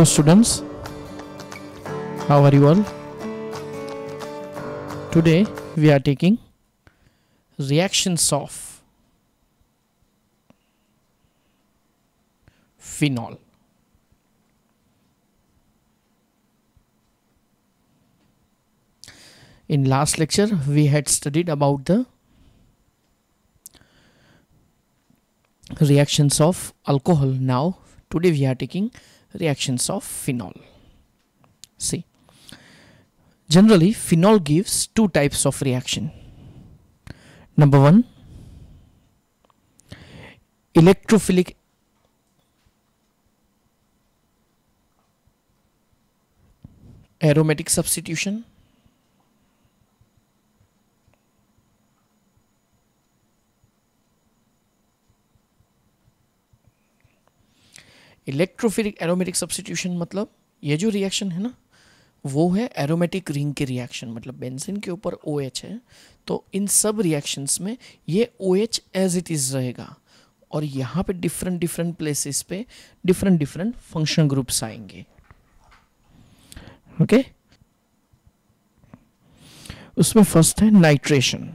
Hello students, how are you all? Today we are taking reactions of phenol. In last lecture we had studied about the reactions of alcohol. Now today we are taking reactions of phenol. See, generally phenol gives two types of reaction. Number one, electrophilic aromatic substitution electrophilic aromatic substitution मतलब ये जो reaction है ना वो है aromatic ring के reaction मतलब benzene के ऊपर ओ OH है तो इन सब रिएक्शंस में ये O H as it is रहेगा और यहाँ पे डिफरेंट डिफरेंट प्लेसेस पे डिफरेंट डिफरेंट फंक्शन ग्रुप्स आएंगे ओके okay? उसमें फर्स्ट है nitration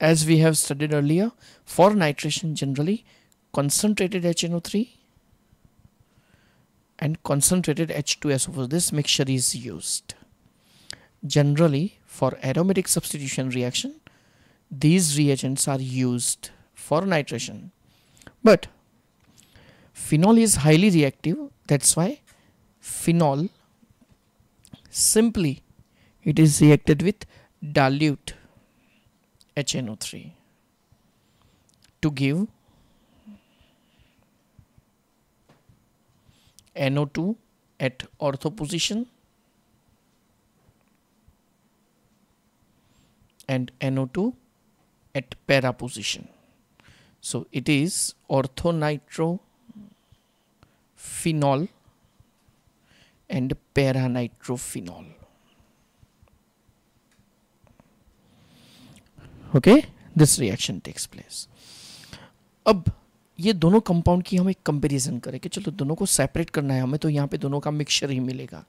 as we have studied earlier for nitration generally concentrated HNO3 and concentrated H2SO4 this mixture is used generally for aromatic substitution reaction these reagents are used for nitration but phenol is highly reactive that's why phenol simply it is reacted with dilute HNO3 to give NO2 at ortho position and NO2 at para position. So it is orthonitrophenol and paranitrophenol. Okay this reaction takes place अब ये दोनों compound की हम एक comparison करें कि चलो दोनों को सेपरेट करना है हमें तो यहाँ पे दोनों का मिक्सचर ही मिलेगा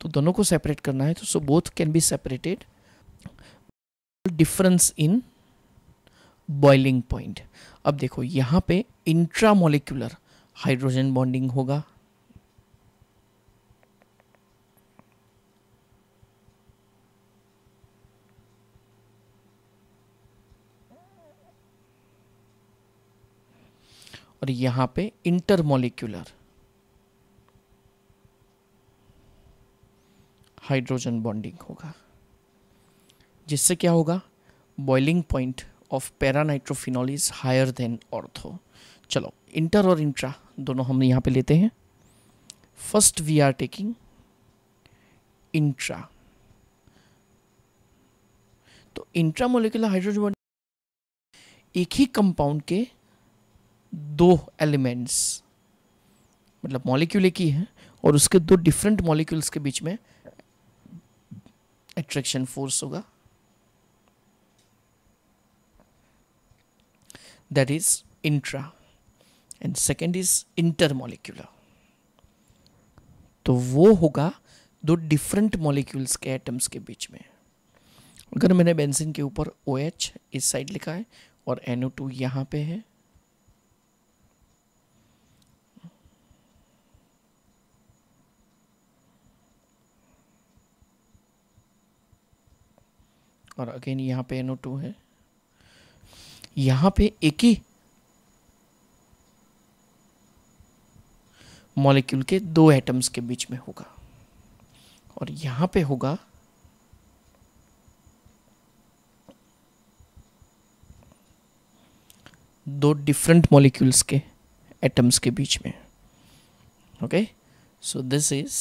तो दोनों को सेपरेट करना है तो so both can be separated difference in boiling point अब देखो यहाँ पे इंट्रामोलिकुलर हाइड्रोजन बॉन्डिंग होगा और यहां पे इंटरमोलिक्यूलर हाइड्रोजन बॉन्डिंग होगा जिससे क्या होगा boiling point of paranitrophenol is higher than ortho चलो इंटर और इंट्रा दोनों हम यहां पे लेते हैं first we are taking intra तो इंट्रामोलिकुलर हाइड्रोजन बॉन्डिंग एक ही कंपाउंड के दो एलिमेंट्स मतलब मॉलिक्यूल एक ही है और उसके दो डिफरेंट मॉलिक्यूल्स के बीच में एट्रैक्शन फोर्स होगा that is intra and second is intermolecular तो वो होगा दो डिफरेंट मॉलिक्यूल्स के एटम्स के बीच में अगर मैंने बेंसिन के ऊपर ओ OH इस साइड लिखा है और ओ टू यहाँ पे है और अगेन यहाँ पे एन टू है यहाँ पे एक ही मॉलिक्यूल के दो एटम्स के बीच में होगा और यहाँ पे होगा दो डिफरेंट मॉलिक्यूल्स के एटम्स के बीच में okay so this is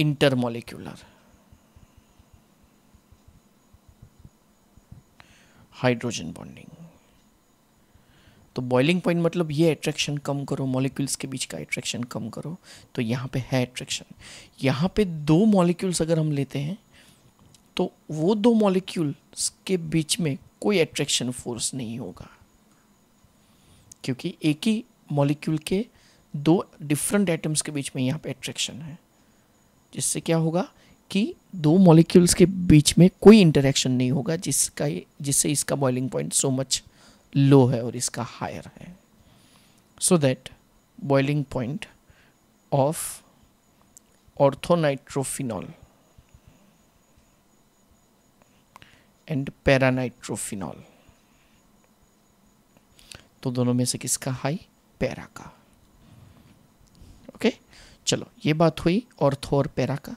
intermolecular hydrogen bonding तो बॉइलिंग पॉइंट मतलब ये एट्रैक्शन कम करो मॉलिक्यूल्स के बीच का एट्रैक्शन कम करो तो यहाँ पे है एट्रैक्शन यहाँ पे दो मॉलिक्यूल्स अगर हम लेते हैं तो वो दो मॉलिक्यूल्स के बीच में कोई अट्रैक्शन फोर्स नहीं होगा क्योंकि एक ही मॉलिक्यूल के दो डिफरेंट एटम्स के बीच में यहाँ पे अट्रैक्शन है जिससे क्या होगा कि दो मॉलिक्यूल्स के बीच में कोई इंटरेक्शन नहीं होगा जिसका जिससे इसका boiling point so much low है और इसका हायर है so that boiling point of orthonitrophenol and paranitrophenol तो दोनों में से किसका हाई पैरा का ओके okay? चलो ये बात हुई ऑर्थो और पैरा का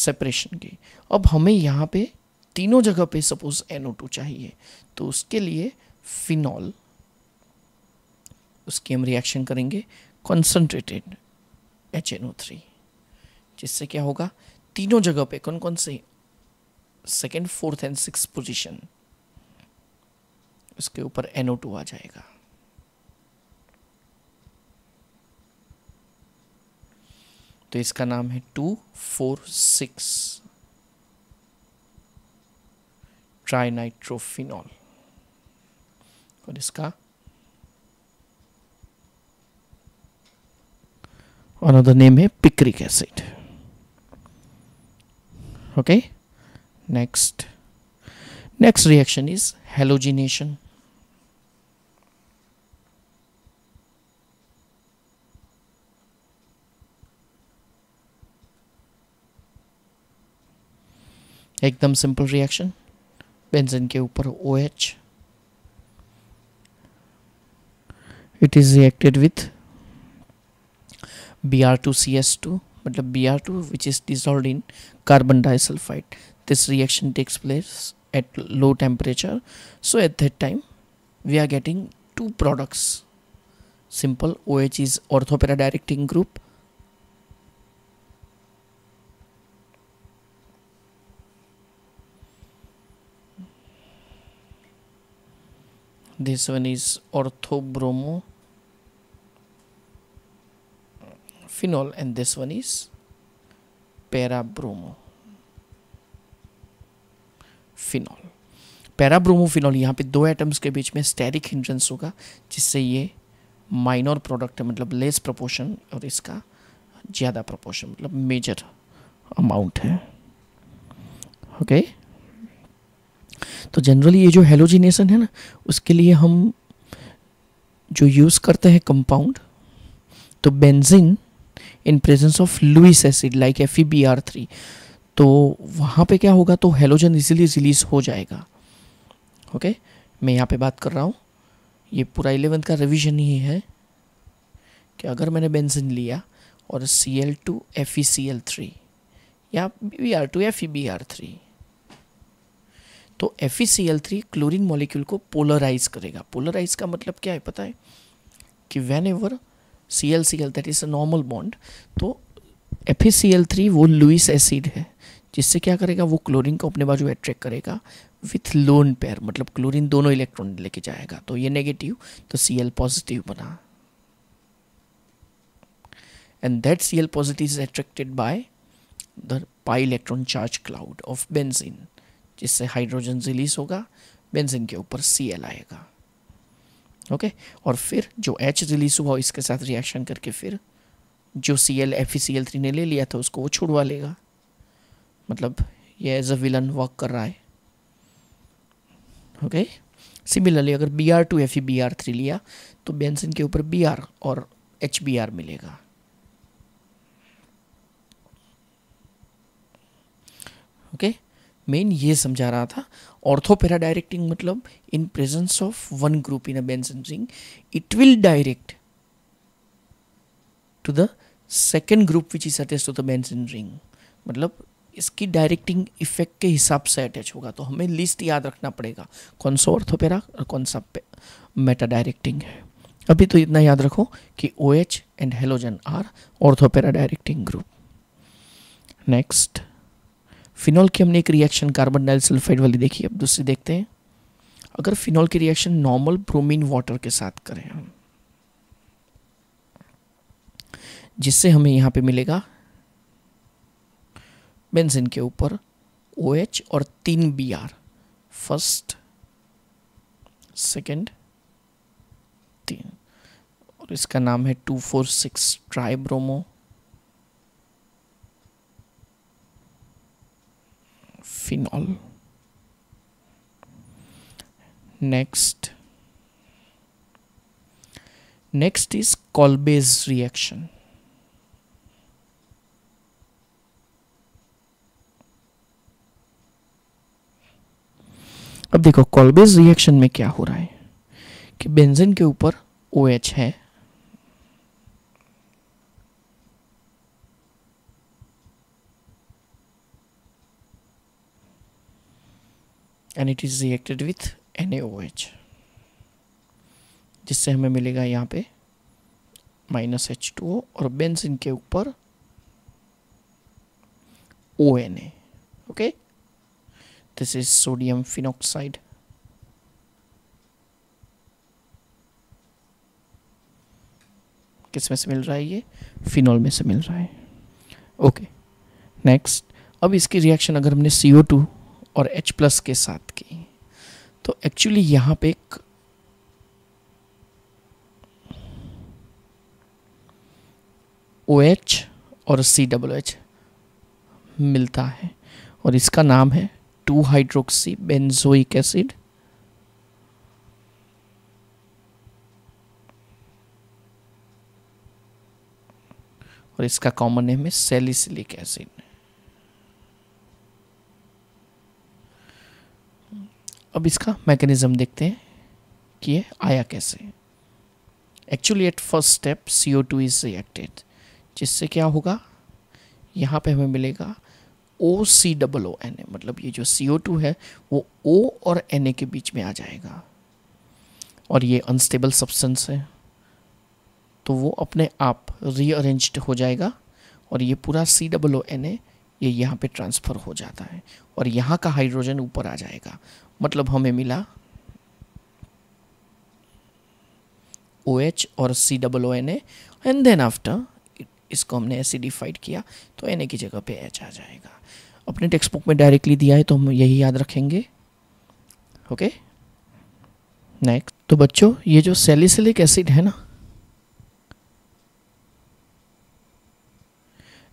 सेपरेशन की अब हमें यहाँ पे तीनों जगह पे सपोज टू चाहिए तो उसके लिए फिनॉल उसकी हम रिएक्शन करेंगे concentrated H N O three जिससे क्या होगा तीनों जगह पे कौन कौन से second fourth and six position उसके ऊपर एनओ टू आ जाएगा तो इसका नाम है टू फोर सिक्स ट्राइनाइट्रोफिनॉल और इसका अनदर नेम है picric acid okay next next reaction is halogenation एकदम सिंपल रिएक्शन बेंजीन के ऊपर OH it is reacted with B R two C S two मतलब B R two which is dissolve in carbon disulphide this reaction takes place at low temperature so at that time we are getting two products simple O H is ortho para directing group this one is orthobromo phenol and this one is parabromo phenol parabromophenol यहाँ पे दो atoms के बीच में steric hindrance होगा जिससे ये minor product है मतलब लेस प्रोपोर्शन और इसका ज़्यादा प्रोपोर्शन मतलब मेजर अमाउंट है ओके okay? तो जनरली ये जो हेलोजिनेशन है ना उसके लिए हम जो यूज़ करते हैं कंपाउंड तो benzene in presence of Lewis acid like F E B R three तो वहाँ पे क्या होगा तो हेलोजन इजीली रिलीज हो जाएगा ओके okay? मैं यहाँ पे बात कर रहा हूँ ये पूरा इलेवेंथ का रिवीजन ही है कि अगर मैंने बेंजिन लिया और C L two F E C L three या B R two F E B R three तो एफ थ्री क्लोरिन मॉलिक्यूल को पोलराइज करेगा पोलराइज का मतलब क्या है पता है कि whenever C L C L that is a normal bond तो एफ थ्री वो लुइस एसिड है जिससे क्या करेगा वो क्लोरीन को अपने बाजू अट्रैक्ट करेगा विथ लोन पेयर मतलब क्लोरीन दोनों इलेक्ट्रॉन लेके जाएगा तो ये नेगेटिव तो सी एल पॉजिटिव बना that that Cl positive is attracted by the pi electron charge cloud of benzene जिससे हाइड्रोजन रिलीज होगा बेंजीन के ऊपर सी एल आएगा ओके और फिर जो एच रिलीज हुआ इसके साथ रिएक्शन करके फिर जो C L F C L three ने ले लिया था उसको वो छुड़वा लेगा मतलब ये एज अ विलन वर्क कर रहा है ओके सिमिलरली अगर B R two F E B R three लिया तो बेंजीन के ऊपर बी आर और एच बी आर मिलेगा ओके okay? मेन ये समझा रहा था ऑर्थोपेरा डायरेक्टिंग मतलब in presence of one group in a benzene it will direct to the second group which is attach to the benzene ring मतलब इसकी directing effect के हिसाब से अटैच होगा तो हमें लिस्ट याद रखना पड़ेगा कौन सा ऑर्थोपेरा और कौन सा मेटा डायरेक्टिंग है अभी तो इतना याद रखो कि O H and halogen are ortho para directing group next phenol की हमने एक रिएक्शन कार्बन डाइल सल्फाइड वाली देखी अब दूसरी देखते हैं अगर फिनॉल की रिएक्शन नॉर्मल ब्रोमीन वाटर के साथ करें हम जिससे हमें यहाँ पे मिलेगा बेंजीन के ऊपर ओ OH और तीन बी आर फर्स्ट सेकेंड तीन और इसका नाम है two four six tri bromo all next next is Kolbe's reaction अब देखो कॉलबेज रिएक्शन में क्या हो रहा है कि बेंजीन के ऊपर ओ OH है and it is reacted with N जिससे हमें मिलेगा यहाँ पे माइनस एच टू ओ और बेंसिन के ऊपर ओ एन एके okay this is sodium phenoxide किस में से मिल रहा है ये फिनॉल में से मिल रहा है ओके okay. नेक्स्ट अब इसकी रिएक्शन अगर हमने सी ओ टू और H प्लस के साथ की तो एक्चुअली यहाँ पे एक ओ OH और सी डब्लू एच मिलता है और इसका नाम है टू हाइड्रोक्सी बेंजोइक एसिड और इसका कॉमन नेम है सेलिसिलिक एसिड अब इसका मैकेनिज़्म देखते हैं कि ये आया कैसे actually at first step C O two is reacted जिससे क्या होगा यहाँ पे हमें मिलेगा ओ सी डबल ओ एन ए मतलब ये जो सी ओ टू है वो ओ और एन ए के बीच में आ जाएगा और ये अनस्टेबल सब्सटेंस है तो वो अपने आप रीअरेंज्ड हो जाएगा और ये पूरा सी डबल ओ एन ए ये यहाँ पे ट्रांसफ़र हो जाता है और यहाँ का हाइड्रोजन ऊपर आ जाएगा मतलब हमें मिला ओ OH और C double O N and then after इसको हमने एसिडिफाइड किया तो एन ए की जगह पे एच आ जाएगा अपने टेक्स्ट बुक में डायरेक्टली दिया है तो हम यही याद रखेंगे ओके नेक्स्ट तो बच्चों ये जो सेलिसिलिक एसिड है ना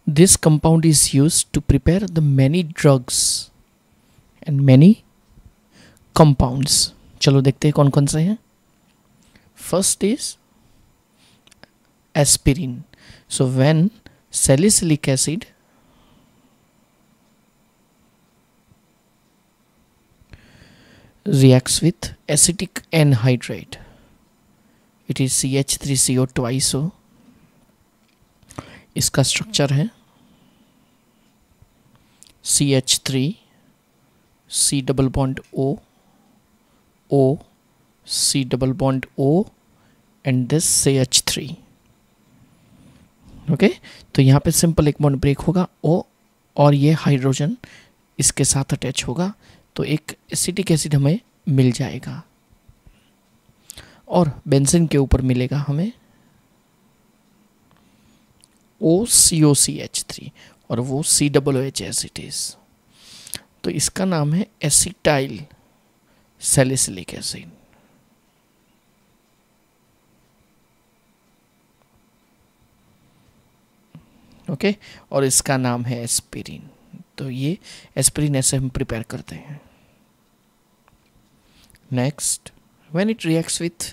This compound is used to prepare the many drugs and many compounds. चलो देखते हैं कौन कौन से हैं First is aspirin. So when salicylic acid reacts with acetic anhydride, it is CH3CO twice. इसका स्ट्रक्चर है C H three double bond O O C double bond O and this C H three okay तो यहाँ पे simple एक bond break होगा ओ और ये hydrogen इसके साथ अटैच होगा तो एक एसिटिक एसिड हमें मिल जाएगा और बेंजीन के ऊपर मिलेगा हमें ओ सी ओ सी एच थ्री और वो C double S it is तो इसका नाम है acetyl salicylic acid okay okay? और इसका नाम है एस्पिरिन तो ये एस्पिरिन ऐसे हम प्रिपेयर करते हैं next when it reacts with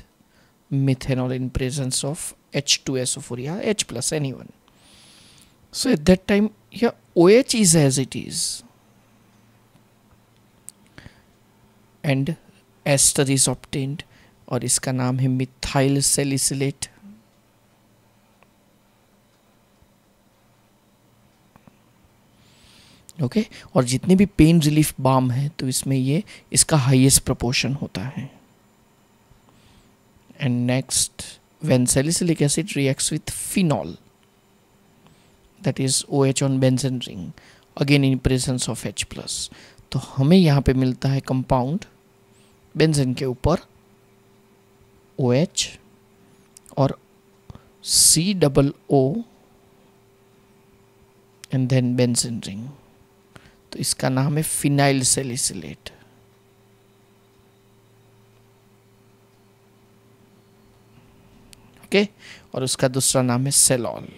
methanol in presence of H2SO4 या H plus anyone So at that time here OH is as it is and ester is obtained or its name is methyl salicylate. Okay okay? और जितने भी pain relief balm है तो इसमें ये इसका highest proportion होता है and next when salicylic acid reacts with phenol is O H on benzene ring again in presence of H plus तो हमें यहाँ पे मिलता है कंपाउंड बेंजन के ऊपर ओ एच और C double O and then benzene ring तो इसका नाम है फिनाइल सेलिसिलेट ओके और उसका दूसरा नाम है सेलॉल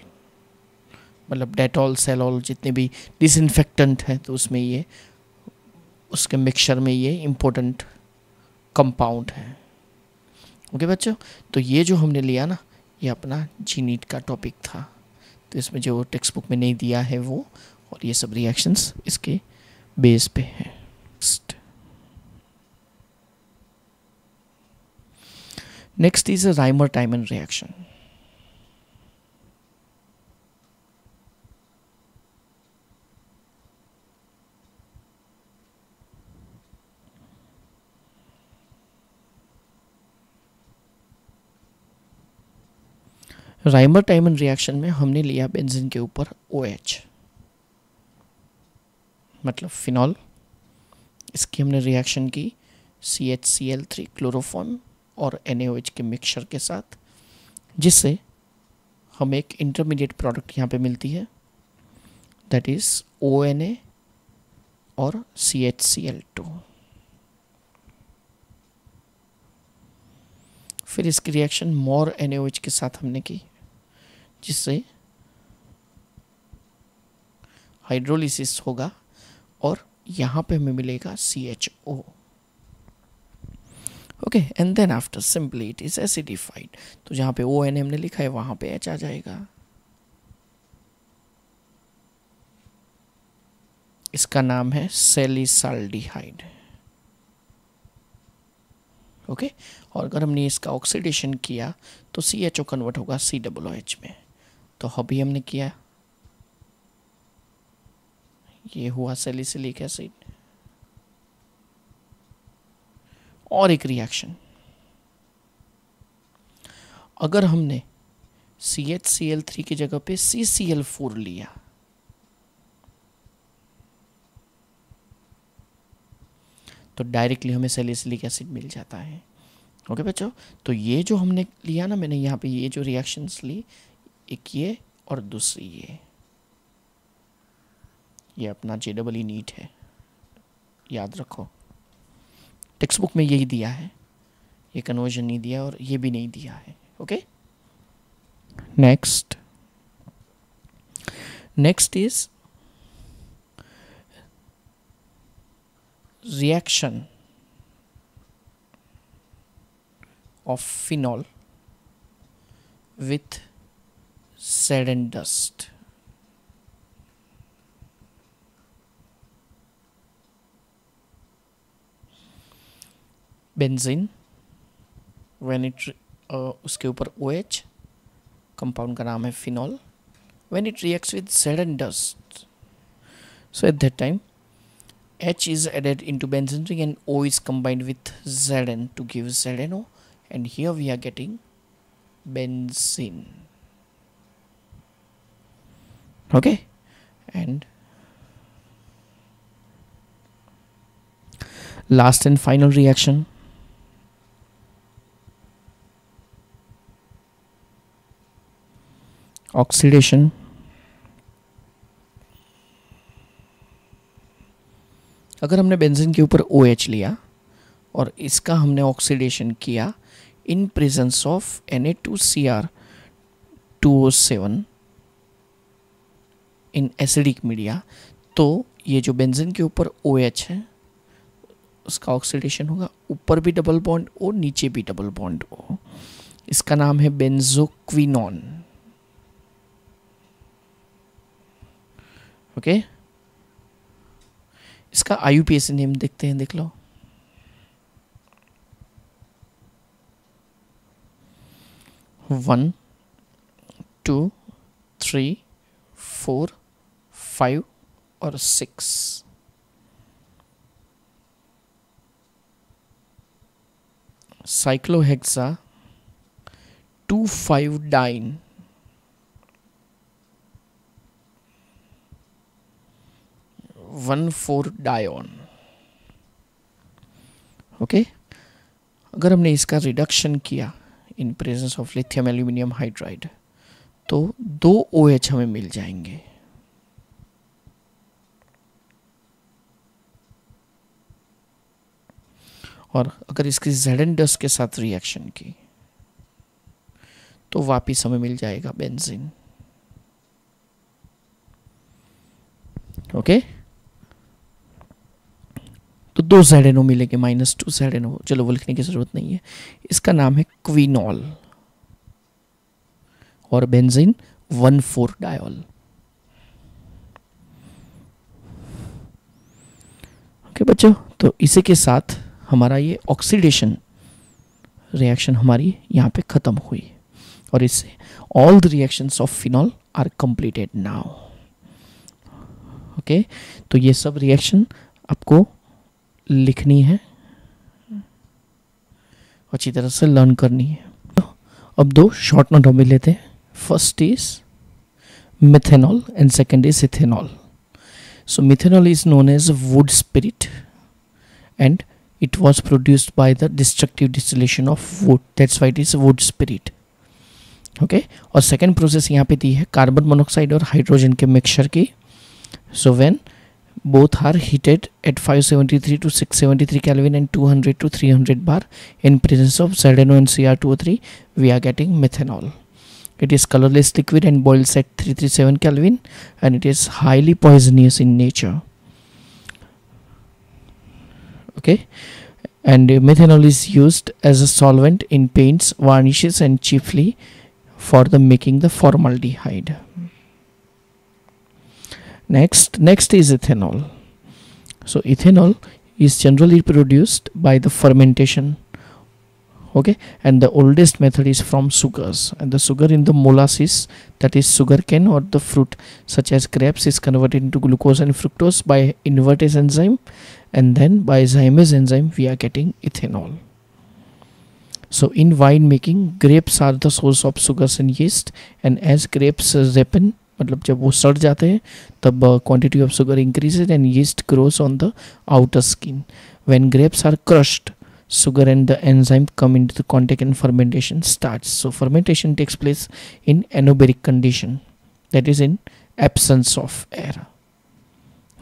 मतलब डेटॉल सेलॉल जितने भी डिसइनफेक्टेंट हैं तो उसमें ये उसके मिक्सचर में ये इम्पोर्टेंट कंपाउंड है ओके बच्चों तो ये जो हमने लिया ना ये अपना जी नीट का टॉपिक था तो इसमें जो टेक्स्ट बुक में नहीं दिया है वो और ये सब रिएक्शंस इसके बेस पे हैं next is a Reimer Tiemann reaction Reimer Tiemann reaction में हमने लिया बेंजीन के ऊपर ओ OH, मतलब फिनॉल इसकी हमने रिएक्शन की C H C L three chloroform और एन एच के मिक्सचर के साथ जिससे हमें एक इंटरमीडिएट प्रोडक्ट यहाँ पे मिलती है that is O N A और C H C L two फिर इसकी रिएक्शन मोर एन एच के साथ हमने की जिससे हाइड्रोलिसिस होगा और यहां पे हमें मिलेगा C H O okay and then after simply it is acidified तो जहां पे ओ एन हमने लिखा है वहां पे एच आ जाएगा इसका नाम है सेलिसाल्डिहाइड ओके और अगर हमने इसका ऑक्सीडेशन किया तो सी एच ओ कन्वर्ट होगा सी डब्लो एच में तो हॉबी हमने किया ये हुआ सेलिसिलिक एसिड और एक रिएक्शन अगर हमने C H C L three की जगह पे सी सी एल फोर लिया तो डायरेक्टली हमें सेलिसिलिक एसिड मिल जाता है ओके okay बच्चों तो ये जो हमने लिया ना मैंने यहाँ पे ये जो रिएक्शंस ली एक ये और दूसरी ये ये अपना जे डबल ई नीट है याद रखो टेक्स्ट बुक में यही दिया है ये कन्वर्जन नहीं दिया और ये भी नहीं दिया है okay next next is reaction of phenol with Z N dust benzene when it उसके ऊपर ओ एच कंपाउंड का नाम है phenol when it reacts with Z N dust so at that time H is added in to benzene ring and O is combined with Z N to give Z N O and here we are getting benzene okay and last and final reaction oxidation अगर हमने benzene के ऊपर O OH लिया और इसका हमने oxidation किया in presence of N A two C R two O seven in acidic media तो ये जो बेंजीन के ऊपर ओ OH है उसका ऑक्सीडेशन होगा ऊपर भी डबल बॉन्ड और नीचे भी डबल बॉन्ड ओ इसका नाम है बेंजोक्विनॉन ओके इसका आई नेम देखते हैं देख लो one two three four five और six cyclohexa two five diene one four diene okay अगर हमने इसका रिडक्शन किया in presence of lithium aluminium hydride तो दो ओ OH हमें मिल जाएंगे और अगर इसकी जेड एन डस्ट के साथ रिएक्शन की तो वापिस हमें मिल जाएगा बेंजीन ओके तो दो जेड एन ओ मिलेंगे minus two Z N O चलो वो लिखने की ज़रूरत नहीं है इसका नाम है क्विनॉल और benzene one four diol okay बच्चों तो इसी के साथ हमारा ये ऑक्सीडेशन रिएक्शन हमारी यहाँ पे ख़त्म हुई और इससे all the reactions of phenol are completed now okay तो ये सब रिएक्शन आपको लिखनी है अच्छी तरह से लर्न करनी है तो अब दो शॉर्ट नोट अभी लेते हैं first is methanol and second is ethanol so methanol is known as wood spirit and it was produced by the destructive distillation of wood that's why it is wood spirit okay? Or second process, यहाँ carbon monoxide है carbon monoxide So when both are heated at 573 to 673 Kelvin and 200 to 300 bar in presence of ZNO and Cr2O3 we are getting methanol it is colorless liquid and boils at 337 Kelvin and it is highly poisonous in nature okay and methanol is used as a solvent in paints varnishes and chiefly for the making the formaldehyde next next is ethanol so ethanol is generally produced by the fermentation okay and the oldest method is from sugars and the sugar in the molasses that is sugarcane or the fruit such as grapes is converted into glucose and fructose by invertase enzyme and then by zymase enzyme we are getting ethanol so in wine making grapes are the source of sugars and yeast and as grapes ripen मतलब जब वो सड़ जाते हैं तब uh, quantity of sugar increases and yeast grows on the outer skin. When grapes are crushed, sugar and the enzyme come into the contact and fermentation starts so fermentation takes place in anobaric condition that is in absence of air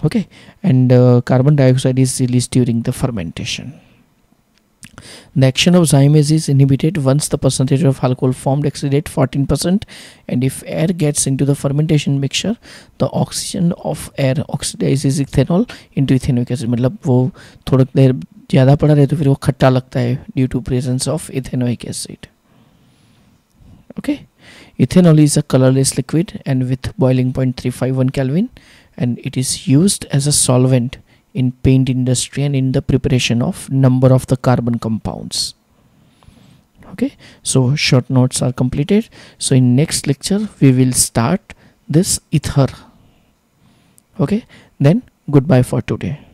okay and uh, carbon dioxide is released during the fermentation the action of zymase is inhibited once the percentage of alcohol formed exceeds 14% and if air gets into the fermentation mixture the oxygen of air oxidizes ethanol into ethanoic acid मतलब वो थोड़ा देर ज़्यादा पड़ा रहे तो फिर वो खट्टा लगता है due to presence of ethanoic acid. Okay, ethanol is a colorless liquid and with boiling point three five one Kelvin and it is used as a solvent in paint industry and in the preparation of number of the carbon compounds okay so short notes are completed so in next lecture we will start this ether okay then goodbye for today